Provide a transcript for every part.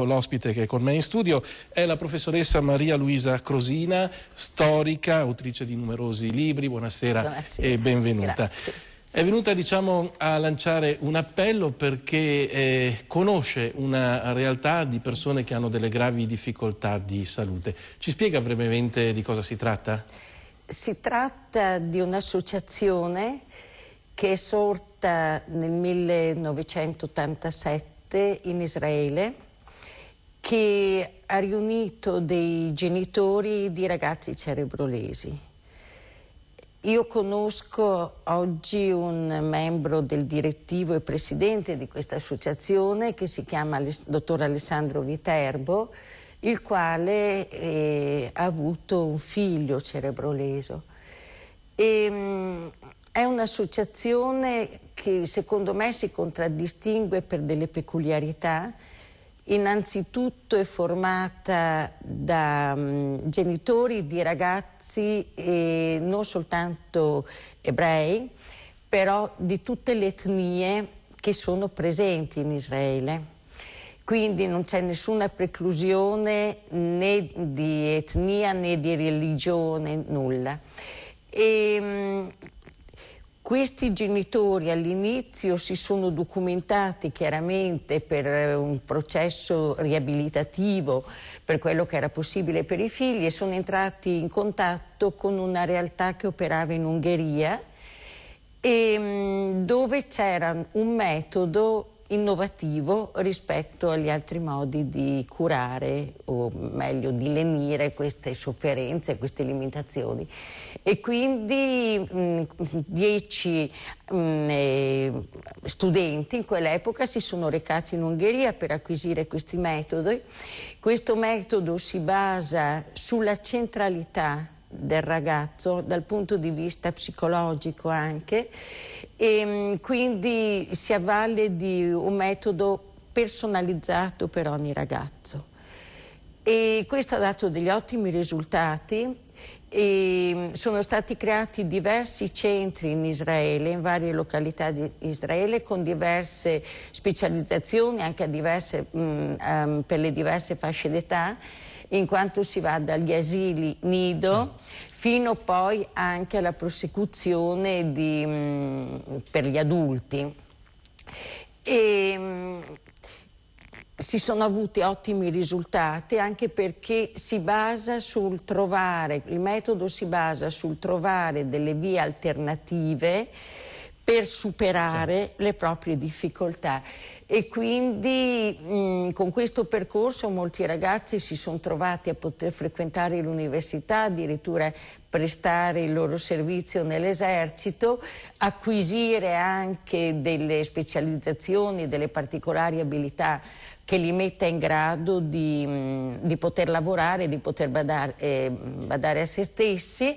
L'ospite che è con me in studio è la professoressa Maria Luisa Crosina, storica, autrice di numerosi libri. Buonasera, Buonasera. e benvenuta. Grazie. È venuta diciamo, a lanciare un appello perché eh, conosce una realtà di persone che hanno delle gravi difficoltà di salute. Ci spiega brevemente di cosa si tratta? Si tratta di un'associazione che è sorta nel 1987 in Israele che ha riunito dei genitori di ragazzi cerebrolesi. Io conosco oggi un membro del direttivo e presidente di questa associazione che si chiama dottor Alessandro Viterbo, il quale eh, ha avuto un figlio cerebroleso. E, ehm, mh, è un'associazione che secondo me si contraddistingue per delle peculiarità innanzitutto è formata da mm, genitori di ragazzi eh, non soltanto ebrei, però di tutte le etnie che sono presenti in Israele. Quindi non c'è nessuna preclusione né di etnia né di religione, nulla. E, mm, questi genitori all'inizio si sono documentati chiaramente per eh, un processo riabilitativo, per quello che era possibile per i figli e sono entrati in contatto con una realtà che operava in Ungheria e, ehm, dove c'era un metodo innovativo rispetto agli altri modi di curare o meglio di lenire queste sofferenze, queste limitazioni e quindi mh, dieci mh, studenti in quell'epoca si sono recati in Ungheria per acquisire questi metodi. Questo metodo si basa sulla centralità del ragazzo dal punto di vista psicologico anche e mm, quindi si avvale di un metodo personalizzato per ogni ragazzo e questo ha dato degli ottimi risultati e mm, sono stati creati diversi centri in Israele, in varie località di Israele, con diverse specializzazioni anche diverse, mh, um, ehm, per le diverse fasce d'età in quanto si va dagli asili nido fino poi anche alla prosecuzione di, mh, mm, per gli adulti. E, mh, mm, si sono avuti ottimi risultati anche perché si basa sul trovare, il metodo si basa sul trovare delle vie alternative per superare sì. le proprie difficoltà e quindi mh, mm, con questo percorso molti ragazzi si sono trovati a poter frequentare l'università, addirittura prestare il loro servizio nell'esercito, acquisire anche delle specializzazioni, delle particolari abilità che li metta in grado di, mm, di poter lavorare, di poter badare, eh, badare a se stessi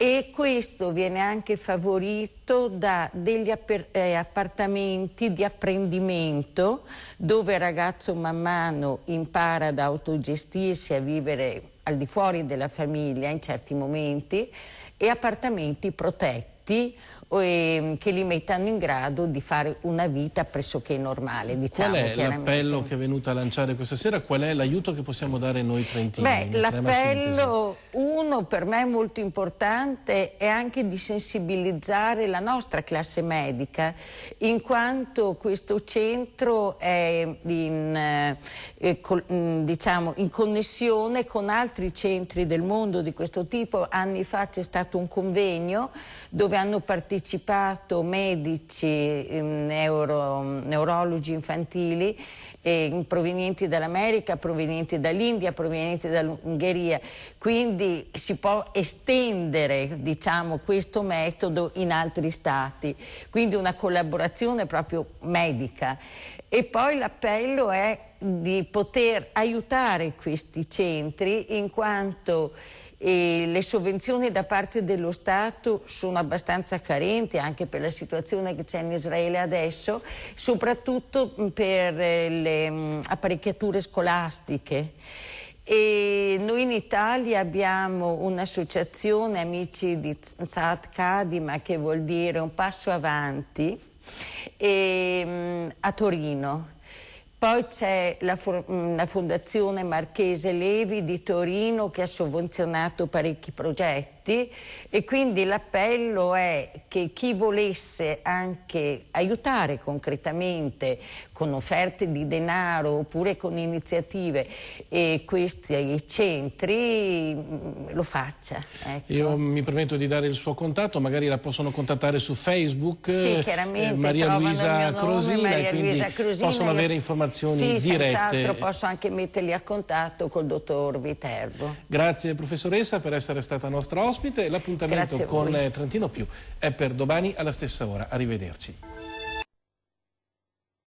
e questo viene anche favorito da degli eh, appartamenti di apprendimento dove il ragazzo man mano impara ad autogestirsi, a vivere al di fuori della famiglia in certi momenti e appartamenti protetti tutti ehm, che li mettano in grado di fare una vita pressoché normale. Diciamo, Qual è l'appello che è venuto a lanciare questa sera? Qual è l'aiuto che possiamo dare noi trentini? Beh, l'appello uno per me molto importante è anche di sensibilizzare la nostra classe medica in quanto questo centro è in, eh, eh col, mm, diciamo, in connessione con altri centri del mondo di questo tipo. Anni fa c'è stato un convegno dove hanno partecipato medici, ehm, neuro, neurologi infantili eh, provenienti dall'America, provenienti dall'India, provenienti dall'Ungheria. Quindi si può estendere diciamo, questo metodo in altri stati. Quindi una collaborazione proprio medica. E poi l'appello è di poter aiutare questi centri in quanto e le sovvenzioni da parte dello Stato sono abbastanza carenti anche per la situazione che c'è in Israele adesso, soprattutto mm, per eh, le mm, apparecchiature scolastiche. E noi in Italia abbiamo un'associazione Amici di Saad Kadima che vuol dire un passo avanti e, mm, a Torino poi c'è la, mm, la, Fondazione Marchese Levi di Torino che ha sovvenzionato parecchi progetti tutti e quindi l'appello è che chi volesse anche aiutare concretamente con offerte di denaro oppure con iniziative e questi centri mm, lo faccia. Ecco. Io mi permetto di dare il suo contatto, magari la possono contattare su Facebook, sì, eh, Maria, Luisa Crosina, Maria Luisa Crosina possono avere informazioni sì, dirette. Senz'altro posso anche metterli a contatto col dottor Viterbo. Grazie professoressa per essere stata nostra ospite ospite. L'appuntamento con Trentino Più è per domani alla stessa ora. Arrivederci.